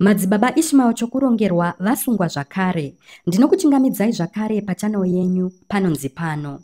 madzibaba ishmael chokurongerwa vasungwa zvakare ndinokuchingamidzai zvakare pachanel yenyu panonzi pano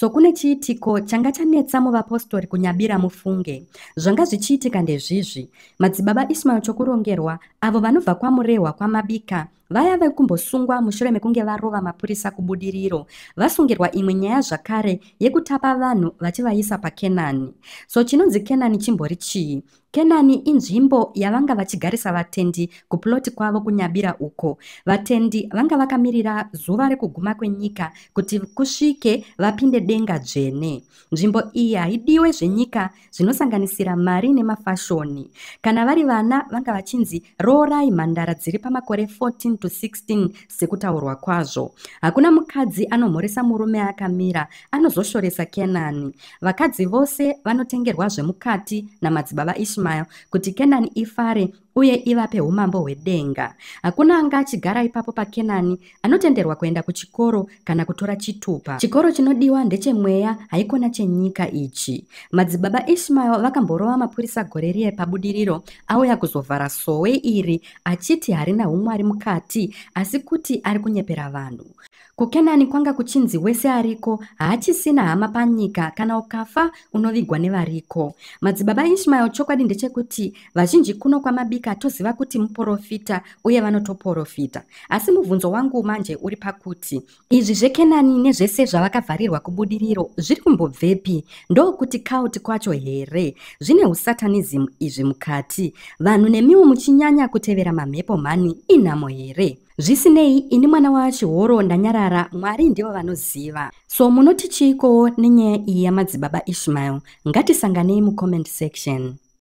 sokune chiitiko changa chanetsa muvapostori kunyabira mufunge zvanga zvichiitika ndezvizvi madzibaba ismael chokurongerwa avo vanobva kwamurehwa kwamabika vaya vekumbosungwa mushure mekunge varova mapurisa kubudiriro vasungirwa imwe nyaya zvakare yekutapa vanhu vachivaisa pakenani so chinonzi kenani chimbori chii kenani inzvimbo yavanga vachigarisa vatendi kuploti kwavo kunyabira uko vatendi vanga vakamirira zuva rekuguma kwenyika kuti kusvike vapinde yedenga dzvene nzvimbo iyi haidiwe zvenyika zvinosanganisira mari nemafashoni kana vari vana vanga vachinzi rorai mhandara dziri pamakore 14 to 16 sekutaurwa kwazvo hakuna mukadzi anomhoresa murume akamira anozoshoresa kenani vakadzi vose vanotengerwa zvemukati namadzibaba ishmael kuti kenani ifare uye ivape umambo hwedenga hakuna anga achigara ipapo pakenani anotenderwa kuenda kuchikoro kana kutora chitupa chikoro chinodiwa ndechemweya haikona chenyika ichi madzibaba ishmael vakamborova mapurisa gore riye pabudiriro auya kuzovhara sowe iri achiti harina umwari mukati asi kuti ari kunyepera vanhu kukenani kwanga kuchinzi wese ariko haachisina hama panyika kana ukafa unovigwa nevariko madzibaba ishmael chokwadi ndechekuti vazhinji kuno kwamabika toziva kuti muprofita uye vanotoprofita asi mubvunzo wangu manje uri pakuti izvi zvekenani nezvese zvavakavharirwa kubu zvemubudiriro zviri kumbobvepi ndokuti kauti kwacho here zvine usatanism izvi mukati vanhu nemiwo muchinyanya kutevera mamhepo mhani inhamo here zvisinei ini mwana wachihoro ndanyarara mwari ndivo vanoziva so munoti chiikowo nenyaya iyi yamadzibaba ishmael ngatisanganei mucomment section